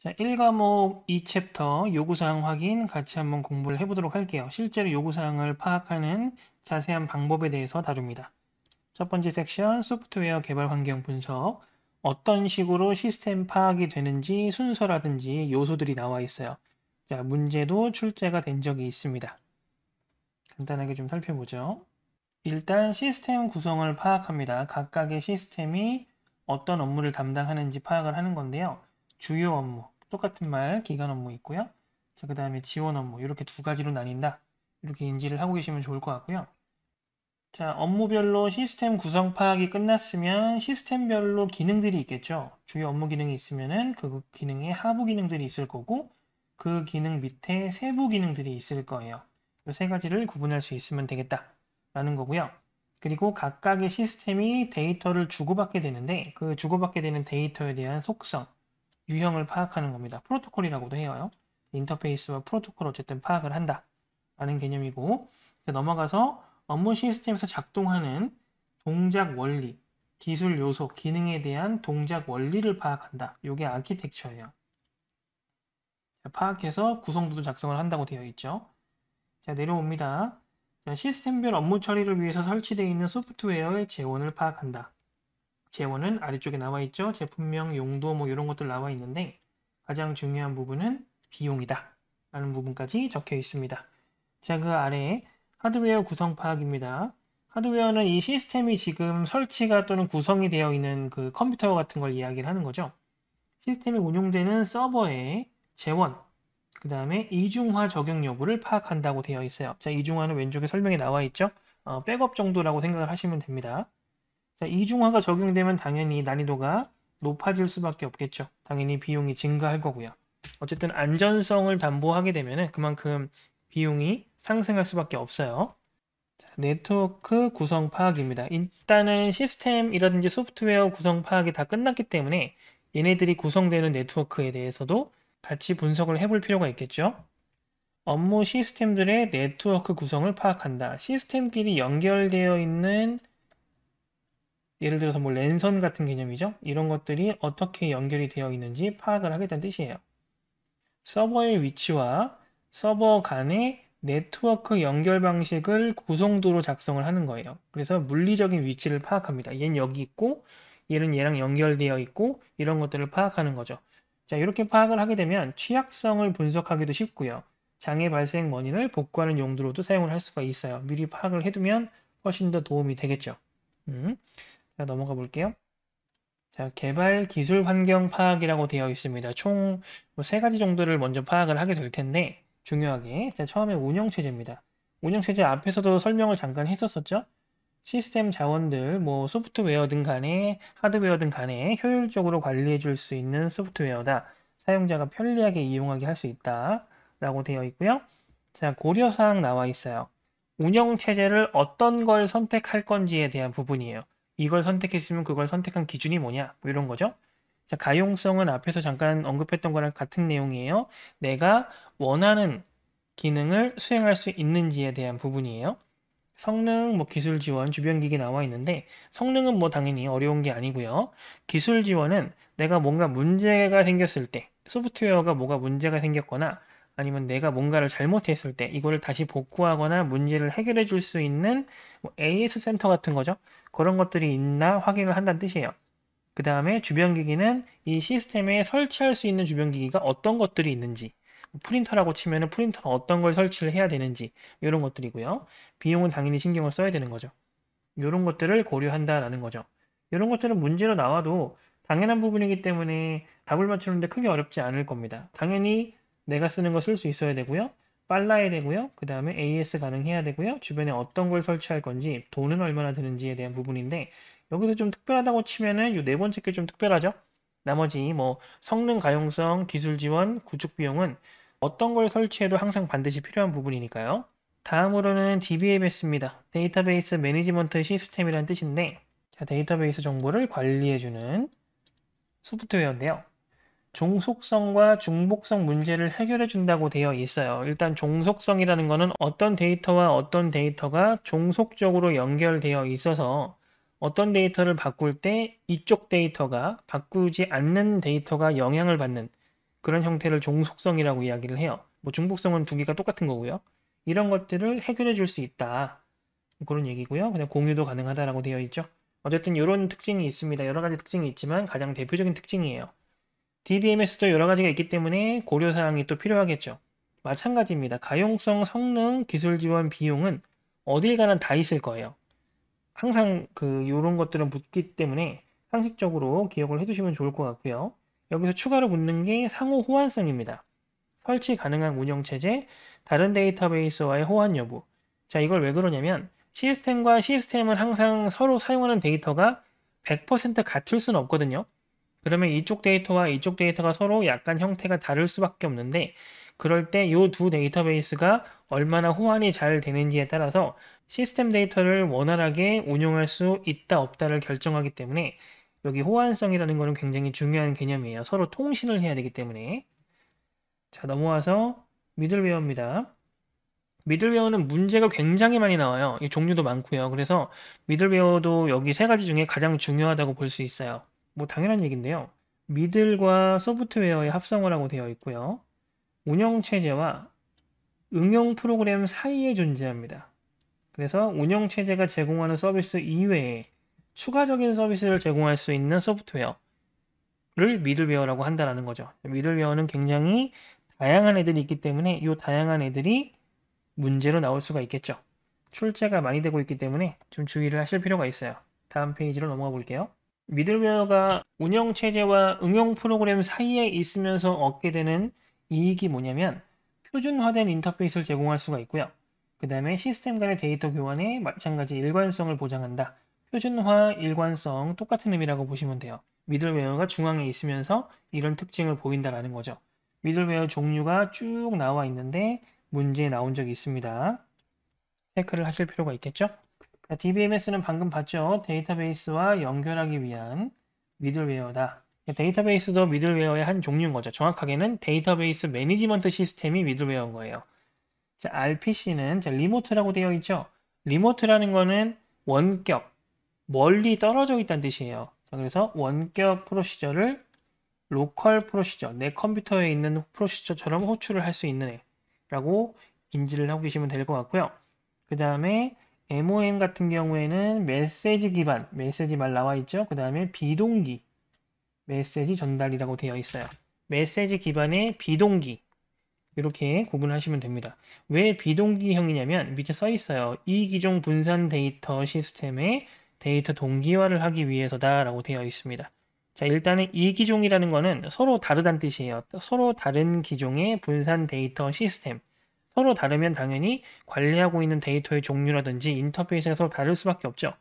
자, 1과목 2챕터 요구사항 확인 같이 한번 공부를 해보도록 할게요. 실제로 요구사항을 파악하는 자세한 방법에 대해서 다룹니다. 첫 번째 섹션 소프트웨어 개발 환경 분석 어떤 식으로 시스템 파악이 되는지 순서라든지 요소들이 나와 있어요. 자, 문제도 출제가 된 적이 있습니다. 간단하게 좀 살펴보죠. 일단 시스템 구성을 파악합니다. 각각의 시스템이 어떤 업무를 담당하는지 파악을 하는 건데요. 주요 업무, 똑같은 말, 기간 업무 있고요. 자, 그 다음에 지원 업무, 이렇게 두 가지로 나뉜다. 이렇게 인지를 하고 계시면 좋을 것 같고요. 자, 업무별로 시스템 구성 파악이 끝났으면 시스템별로 기능들이 있겠죠. 주요 업무 기능이 있으면은 그 기능에 하부 기능들이 있을 거고 그 기능 밑에 세부 기능들이 있을 거예요. 이 세 가지를 구분할 수 있으면 되겠다라는 거고요. 그리고 각각의 시스템이 데이터를 주고받게 되는데 그 주고받게 되는 데이터에 대한 속성, 유형을 파악하는 겁니다. 프로토콜이라고도 해요. 인터페이스와 프로토콜 어쨌든 파악을 한다. 라는 개념이고 넘어가서 업무 시스템에서 작동하는 동작 원리, 기술 요소, 기능에 대한 동작 원리를 파악한다. 이게 아키텍처예요. 파악해서 구성도도 작성을 한다고 되어 있죠. 자 내려옵니다. 시스템별 업무 처리를 위해서 설치되어 있는 소프트웨어의 재원을 파악한다. 재원은 아래쪽에 나와 있죠. 제품명, 용도 뭐 이런 것들 나와 있는데 가장 중요한 부분은 비용이다 라는 부분까지 적혀 있습니다. 자, 그 아래에 하드웨어 구성 파악입니다. 하드웨어는 이 시스템이 지금 설치가 또는 구성이 되어 있는 그 컴퓨터 같은 걸 이야기를 하는 거죠. 시스템이 운용되는 서버의 재원, 그 다음에 이중화 적용 여부를 파악한다고 되어 있어요. 자, 이중화는 왼쪽에 설명이 나와 있죠. 어, 백업 정도라고 생각을 하시면 됩니다. 자, 이중화가 적용되면 당연히 난이도가 높아질 수밖에 없겠죠. 당연히 비용이 증가할 거고요. 어쨌든 안전성을 담보하게 되면 그만큼 비용이 상승할 수밖에 없어요. 자, 네트워크 구성 파악입니다. 일단은 시스템이라든지 소프트웨어 구성 파악이 다 끝났기 때문에 얘네들이 구성되는 네트워크에 대해서도 같이 분석을 해 볼 필요가 있겠죠. 업무 시스템들의 네트워크 구성을 파악한다. 시스템끼리 연결되어 있는 예를 들어서 뭐 랜선 같은 개념이죠. 이런 것들이 어떻게 연결이 되어 있는지 파악을 하겠다는 뜻이에요. 서버의 위치와 서버 간의 네트워크 연결 방식을 구성도로 작성을 하는 거예요. 그래서 물리적인 위치를 파악합니다. 얘는 여기 있고 얘는 얘랑 연결되어 있고 이런 것들을 파악하는 거죠. 자 이렇게 파악을 하게 되면 취약성을 분석하기도 쉽고요. 장애 발생 원인을 복구하는 용도로도 사용을 할 수가 있어요. 미리 파악을 해두면 훨씬 더 도움이 되겠죠. 음. 제가 넘어가 볼게요. 자, 개발 기술 환경 파악이라고 되어 있습니다. 총세 뭐 가지 정도를 먼저 파악을 하게 될 텐데 중요하게 자, 처음에 운영 체제입니다. 운영 체제 앞에서도 설명을 잠깐 했었었죠. 시스템 자원들, 뭐소프트웨어등 간에 하드웨어등 간에 효율적으로 관리해 줄 수 있는 소프트웨어다. 사용자가 편리하게 이용하게 할 수 있다. 라고 되어 있고요. 자, 고려사항 나와 있어요. 운영 체제를 어떤 걸 선택할 건지에 대한 부분이에요. 이걸 선택했으면 그걸 선택한 기준이 뭐냐 뭐 이런 거죠. 자, 가용성은 앞에서 잠깐 언급했던 거랑 같은 내용이에요. 내가 원하는 기능을 수행할 수 있는지에 대한 부분이에요. 성능, 뭐 기술 지원, 주변 기기 나와 있는데 성능은 뭐 당연히 어려운 게 아니고요. 기술 지원은 내가 뭔가 문제가 생겼을 때 소프트웨어가 뭐가 문제가 생겼거나 아니면 내가 뭔가를 잘못했을 때 이거를 다시 복구하거나 문제를 해결해 줄 수 있는 뭐 AS 센터 같은 거죠. 그런 것들이 있나 확인을 한다는 뜻이에요. 그 다음에 주변기기는 이 시스템에 설치할 수 있는 주변기기가 어떤 것들이 있는지 뭐 프린터라고 치면 프린터는 어떤 걸 설치를 해야 되는지 이런 것들이고요. 비용은 당연히 신경을 써야 되는 거죠. 이런 것들을 고려한다라는 거죠. 이런 것들은 문제로 나와도 당연한 부분이기 때문에 답을 맞추는데 크게 어렵지 않을 겁니다. 당연히 내가 쓰는 거 쓸 수 있어야 되고요. 빨라야 되고요. 그 다음에 AS 가능해야 되고요. 주변에 어떤 걸 설치할 건지 돈은 얼마나 드는지에 대한 부분인데 여기서 좀 특별하다고 치면은 요 네 번째 게 좀 특별하죠. 나머지 뭐 성능 가용성, 기술 지원, 구축 비용은 어떤 걸 설치해도 항상 반드시 필요한 부분이니까요. 다음으로는 DBMS입니다. 데이터베이스 매니지먼트 시스템이란 뜻인데 자, 데이터베이스 정보를 관리해주는 소프트웨어인데요. 종속성과 중복성 문제를 해결해 준다고 되어 있어요. 일단 종속성이라는 것은 어떤 데이터와 어떤 데이터가 종속적으로 연결되어 있어서 어떤 데이터를 바꿀 때 이쪽 데이터가 바꾸지 않는 데이터가 영향을 받는 그런 형태를 종속성이라고 이야기를 해요. 뭐 중복성은 두 개가 똑같은 거고요. 이런 것들을 해결해 줄 수 있다. 뭐 그런 얘기고요. 그냥 공유도 가능하다라고 되어 있죠. 어쨌든 이런 특징이 있습니다. 여러 가지 특징이 있지만 가장 대표적인 특징이에요. DBMS도 여러 가지가 있기 때문에 고려 사항이 또 필요하겠죠. 마찬가지입니다. 가용성, 성능, 기술 지원, 비용은 어딜 가나 다 있을 거예요. 항상 그 이런 것들은 묻기 때문에 상식적으로 기억을 해두시면 좋을 것 같고요. 여기서 추가로 묻는게 상호 호환성입니다. 설치 가능한 운영체제, 다른 데이터베이스와의 호환 여부. 자, 이걸 왜 그러냐면 시스템과 시스템은 항상 서로 사용하는 데이터가 100% 같을 수는 없거든요. 그러면 이쪽 데이터와 이쪽 데이터가 서로 약간 형태가 다를 수밖에 없는데 그럴 때 이 두 데이터베이스가 얼마나 호환이 잘 되는지에 따라서 시스템 데이터를 원활하게 운용할 수 있다 없다를 결정하기 때문에 여기 호환성이라는 것은 굉장히 중요한 개념이에요. 서로 통신을 해야 되기 때문에 자 넘어와서 미들웨어입니다. 미들웨어는 문제가 굉장히 많이 나와요. 종류도 많고요. 그래서 미들웨어도 여기 세 가지 중에 가장 중요하다고 볼 수 있어요. 뭐 당연한 얘기인데요. 미들과 소프트웨어의 합성어라고 되어 있고요. 운영체제와 응용 프로그램 사이에 존재합니다. 그래서 운영체제가 제공하는 서비스 이외에 추가적인 서비스를 제공할 수 있는 소프트웨어를 미들웨어라고 한다는 거죠. 미들웨어는 굉장히 다양한 애들이 있기 때문에 이 다양한 애들이 문제로 나올 수가 있겠죠. 출제가 많이 되고 있기 때문에 좀 주의를 하실 필요가 있어요. 다음 페이지로 넘어가 볼게요. 미들웨어가 운영 체제와 응용 프로그램 사이에 있으면서 얻게 되는 이익이 뭐냐면 표준화된 인터페이스를 제공할 수가 있고요. 그 다음에 시스템 간의 데이터 교환에 마찬가지 일관성을 보장한다. 표준화, 일관성 똑같은 의미라고 보시면 돼요. 미들웨어가 중앙에 있으면서 이런 특징을 보인다라는 거죠. 미들웨어 종류가 쭉 나와 있는데 문제에 나온 적이 있습니다. 체크를 하실 필요가 있겠죠? DBMS는 방금 봤죠. 데이터베이스와 연결하기 위한 미들웨어다. 그 데이터베이스도 미들웨어의 한 종류인 거죠. 정확하게는 데이터베이스 매니지먼트 시스템이 미들웨어인 거예요. 자, RPC는 자, 리모트라고 되어 있죠. 리모트라는 거는 원격, 멀리 떨어져 있다는 뜻이에요. 자, 그래서 원격 프로시저를 로컬 프로시저, 내 컴퓨터에 있는 프로시저처럼 호출을 할 수 있는 애라고 인지를 하고 계시면 될 것 같고요. 그 다음에 MOM 같은 경우에는 메시지 기반, 메시지 말 나와 있죠. 그 다음에 비동기, 메시지 전달이라고 되어 있어요. 메시지 기반의 비동기, 이렇게 구분하시면 됩니다. 왜 비동기형이냐면 밑에 써 있어요. 이 기종 분산 데이터 시스템의 데이터 동기화를 하기 위해서다라고 되어 있습니다. 자, 일단은 이 기종이라는 거는 서로 다르다는 뜻이에요. 서로 다른 기종의 분산 데이터 시스템. 서로 다르면 당연히 관리하고 있는 데이터의 종류라든지 인터페이스가 서로 다를 수밖에 없죠.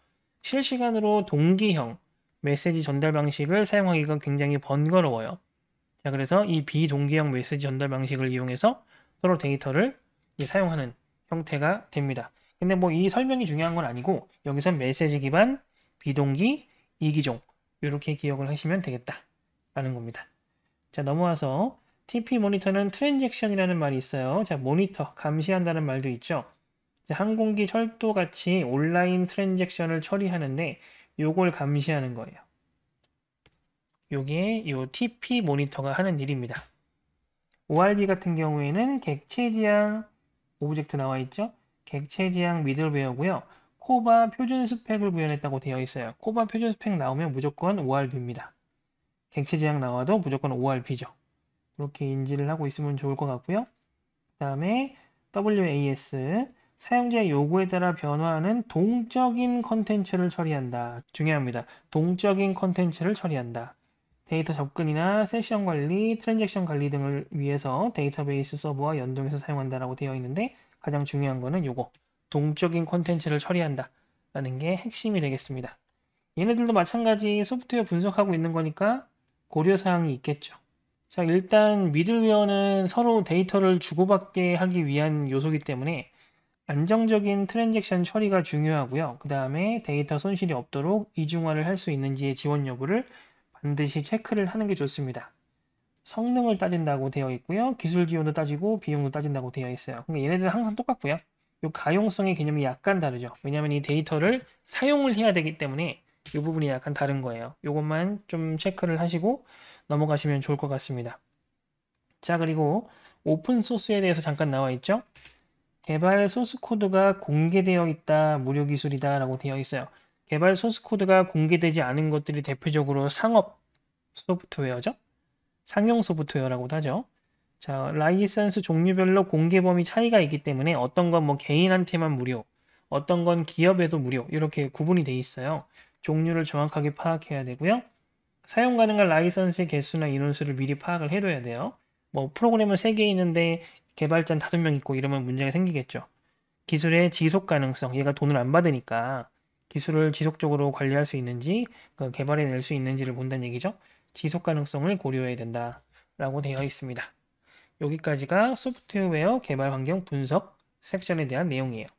실시간으로 동기형 메시지 전달 방식을 사용하기가 굉장히 번거로워요. 자, 그래서 이 비동기형 메시지 전달 방식을 이용해서 서로 데이터를 사용하는 형태가 됩니다. 근데 뭐 이 설명이 중요한 건 아니고 여기선 메시지 기반, 비동기, 이기종 이렇게 기억을 하시면 되겠다라는 겁니다. 자 넘어와서 TP 모니터는 트랜잭션이라는 말이 있어요. 자, 모니터, 감시한다는 말도 있죠. 자, 항공기, 철도 같이 온라인 트랜잭션을 처리하는데 요걸 감시하는 거예요. 요게 요 TP 모니터가 하는 일입니다. ORB 같은 경우에는 객체지향 오브젝트 나와 있죠. 객체지향 미들웨어고요. 코바 표준 스펙을 구현했다고 되어 있어요. 코바 표준 스펙 나오면 무조건 ORB입니다. 객체지향 나와도 무조건 ORB죠. 이렇게 인지를 하고 있으면 좋을 것 같고요. 그 다음에 WAS 사용자의 요구에 따라 변화하는 동적인 컨텐츠를 처리한다. 중요합니다. 동적인 컨텐츠를 처리한다. 데이터 접근이나 세션 관리, 트랜잭션 관리 등을 위해서 데이터베이스 서버와 연동해서 사용한다라고 되어 있는데 가장 중요한 거는 요거 동적인 컨텐츠를 처리한다 라는 게 핵심이 되겠습니다. 얘네들도 마찬가지 소프트웨어 분석하고 있는 거니까 고려사항이 있겠죠. 자, 일단 미들웨어는 서로 데이터를 주고받게 하기 위한 요소이기 때문에 안정적인 트랜잭션 처리가 중요하고요. 그 다음에 데이터 손실이 없도록 이중화를 할 수 있는지의 지원 여부를 반드시 체크를 하는 게 좋습니다. 성능을 따진다고 되어 있고요. 기술 지원도 따지고 비용도 따진다고 되어 있어요. 그러니까 얘네들은 항상 똑같고요. 이 가용성의 개념이 약간 다르죠. 왜냐하면 이 데이터를 사용을 해야 되기 때문에 이 부분이 약간 다른 거예요. 이것만 좀 체크를 하시고 넘어가시면 좋을 것 같습니다. 자 그리고 오픈소스에 대해서 잠깐 나와 있죠. 개발 소스 코드가 공개되어 있다, 무료 기술이다 라고 되어 있어요. 개발 소스 코드가 공개되지 않은 것들이 대표적으로 상업 소프트웨어죠. 상용 소프트웨어라고도 하죠. 자, 라이센스 종류별로 공개 범위 차이가 있기 때문에 어떤 건 뭐 개인한테만 무료, 어떤 건 기업에도 무료 이렇게 구분이 돼 있어요. 종류를 정확하게 파악해야 되고요. 사용 가능한 라이선스의 개수나 인원수를 미리 파악을 해둬야 돼요. 뭐 프로그램은 3개 있는데 개발자는 5명 있고 이러면 문제가 생기겠죠. 기술의 지속 가능성, 얘가 돈을 안 받으니까 기술을 지속적으로 관리할 수 있는지 그 개발해낼 수 있는지를 본다는 얘기죠. 지속 가능성을 고려해야 된다라고 되어 있습니다. 여기까지가 소프트웨어 개발 환경 분석 섹션에 대한 내용이에요.